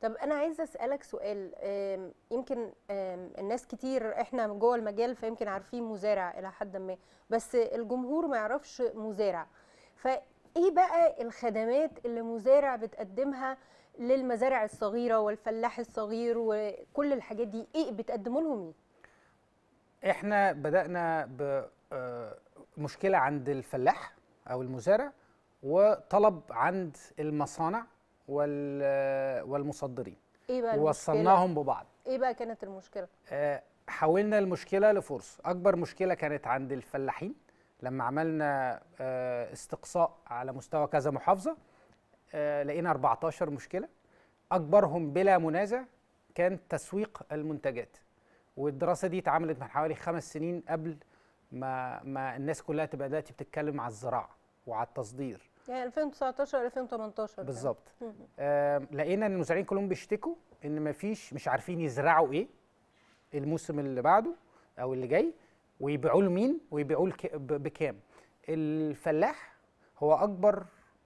طب انا عايزه اسالك سؤال يمكن الناس كتير احنا جوه المجال فيمكن عارفين مزارع الى حد ما بس الجمهور ما يعرفش مزارع فايه بقى الخدمات اللي مزارع بتقدمها للمزارع الصغيره والفلاح الصغير وكل الحاجات دي ايه بتقدموا لهم ايه احنا بدانا بمشكله آه، عند الفلاح او المزارع وطلب عند المصانع والمصدرين إيه بقى ووصلناهم ببعض ايه بقى كانت المشكله آه حولنا المشكله لفرصه اكبر مشكله كانت عند الفلاحين لما عملنا آه استقصاء على مستوى كذا محافظه آه لقينا 14 مشكله اكبرهم بلا منازع كان تسويق المنتجات والدراسه دي اتعملت من حوالي خمس سنين قبل ما ما الناس كلها تبقى دلوقتي بتتكلم على الزراعه وعلى التصدير يعني 2019 2018 يعني. بالظبط آه لقينا ان المزارعين كلهم بيشتكوا ان مفيش مش عارفين يزرعوا ايه الموسم اللي بعده او اللي جاي ويبيعوه لمين ويبيعوه بكام الفلاح هو اكبر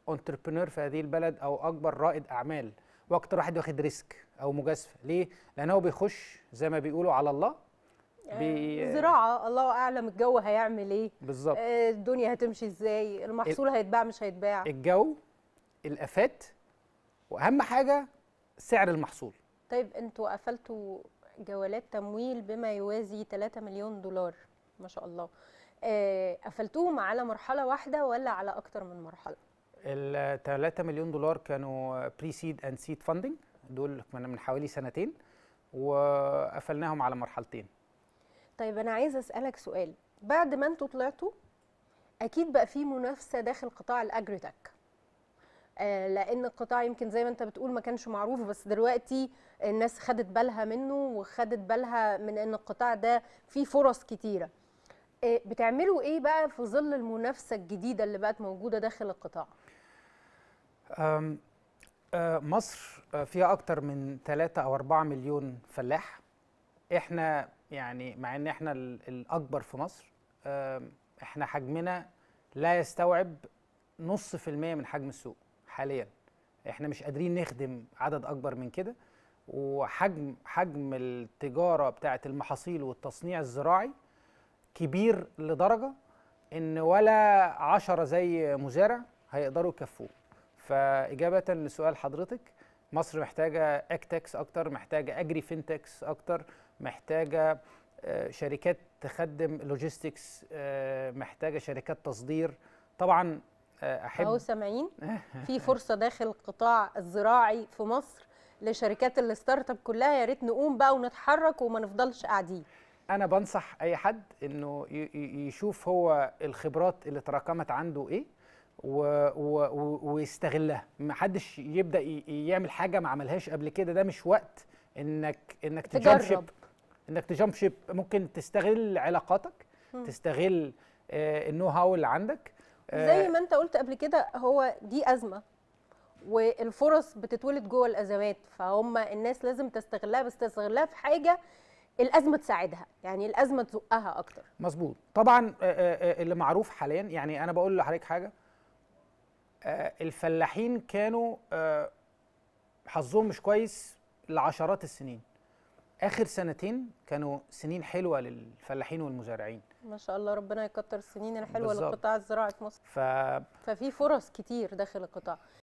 انتربرنور في هذه البلد او اكبر رائد اعمال واكتر واحد واخد ريسك او مجازفه ليه لان هو بيخش زي ما بيقولوا على الله آه، بي... زراعه الله اعلم الجو هيعمل ايه بالظبط آه، الدنيا هتمشي ازاي المحصول ال... هيتباع مش هيتباع الجو الافات واهم حاجه سعر المحصول طيب انتوا قفلتوا جولات تمويل بما يوازي 3 مليون دولار ما شاء الله آه، قفلتوهم على مرحله واحده ولا على اكتر من مرحله ال 3 مليون دولار كانوا بري سيد اند سيد فاندنج دول من حوالي سنتين وقفلناهم على مرحلتين طيب انا عايزه اسالك سؤال بعد ما انتوا طلعتوا اكيد بقى في منافسه داخل قطاع الاجريتك آه لان القطاع يمكن زي ما انت بتقول ما كانش معروف بس دلوقتي الناس خدت بالها منه وخدت بالها من ان القطاع ده فيه فرص كتيره آه بتعملوا ايه بقى في ظل المنافسه الجديده اللي بقت موجوده داخل القطاع آه، مصر آه، فيها اكتر من 3 او 4 مليون فلاح احنا يعني مع ان احنا الاكبر في مصر احنا حجمنا لا يستوعب نص في المية من حجم السوق حاليا احنا مش قادرين نخدم عدد اكبر من كده وحجم حجم التجاره بتاعه المحاصيل والتصنيع الزراعي كبير لدرجه ان ولا عشرة زي مزارع هيقدروا يكفوه فاجابه لسؤال حضرتك مصر محتاجه اكتكس اكتر محتاجه اجري فينتكس اكتر محتاجه آه، شركات تخدم لوجيستكس آه، محتاجه شركات تصدير طبعا آه، احب اهو سامعين في فرصه داخل القطاع الزراعي في مصر لشركات الستارت اب كلها يا ريت نقوم بقى ونتحرك وما نفضلش قاعدين انا بنصح اي حد انه يشوف هو الخبرات اللي تراكمت عنده ايه و... و... ويستغلها محدش يبدا يعمل حاجه ما عملهاش قبل كده ده مش وقت انك انك تجرب انك تجامب شيب ممكن تستغل علاقاتك م. تستغل آه، النو هاو اللي عندك آه، زي ما انت قلت قبل كده هو دي ازمه والفرص بتتولد جوه الازمات فهم الناس لازم تستغلها بس تستغلها في حاجه الازمه تساعدها يعني الازمه تزقها اكتر مظبوط طبعا آه، اللي معروف حاليا يعني انا بقول لحضرتك حاجه الفلاحين كانوا حظهم مش كويس لعشرات السنين اخر سنتين كانوا سنين حلوه للفلاحين والمزارعين ما شاء الله ربنا يكتر السنين الحلوه بالزبط. للقطاع الزراعي في مصر ف... ففي فرص كتير داخل القطاع